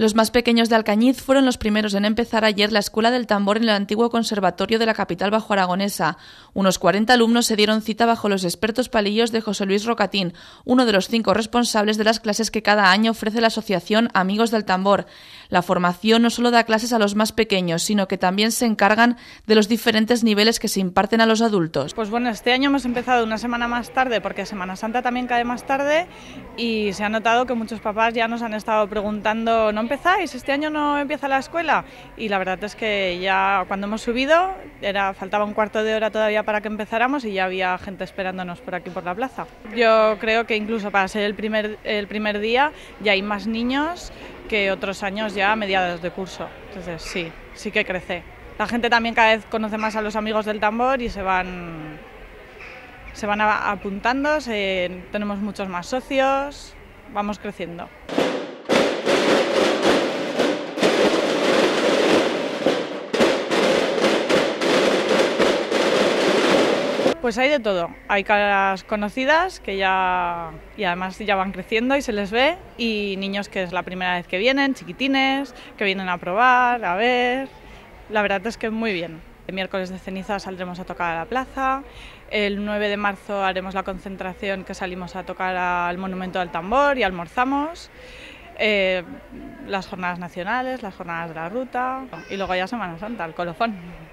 Los más pequeños de Alcañiz fueron los primeros en empezar ayer la escuela del tambor en el antiguo conservatorio de la capital bajo aragonesa. Unos 40 alumnos se dieron cita bajo los expertos palillos de José Luis Rocatín, uno de los cinco responsables de las clases que cada año ofrece la asociación Amigos del Tambor. La formación no solo da clases a los más pequeños, sino que también se encargan de los diferentes niveles que se imparten a los adultos. Pues bueno, este año hemos empezado una semana más tarde porque Semana Santa también cae más tarde y se ha notado que muchos papás ya nos han estado preguntando, ¿no? empezáis? ¿Este año no empieza la escuela? Y la verdad es que ya cuando hemos subido, era, faltaba un cuarto de hora todavía para que empezáramos y ya había gente esperándonos por aquí por la plaza. Yo creo que incluso para ser el primer, el primer día ya hay más niños que otros años ya a mediados de curso. Entonces sí, sí que crece. La gente también cada vez conoce más a los amigos del tambor y se van, se van apuntando, tenemos muchos más socios, vamos creciendo. Pues hay de todo. Hay caras conocidas que ya y además ya van creciendo y se les ve y niños que es la primera vez que vienen, chiquitines, que vienen a probar, a ver. La verdad es que muy bien. El miércoles de ceniza saldremos a tocar a la plaza. El 9 de marzo haremos la concentración que salimos a tocar al Monumento al Tambor y almorzamos. Eh, las jornadas nacionales, las jornadas de la ruta y luego ya Semana Santa, el colofón.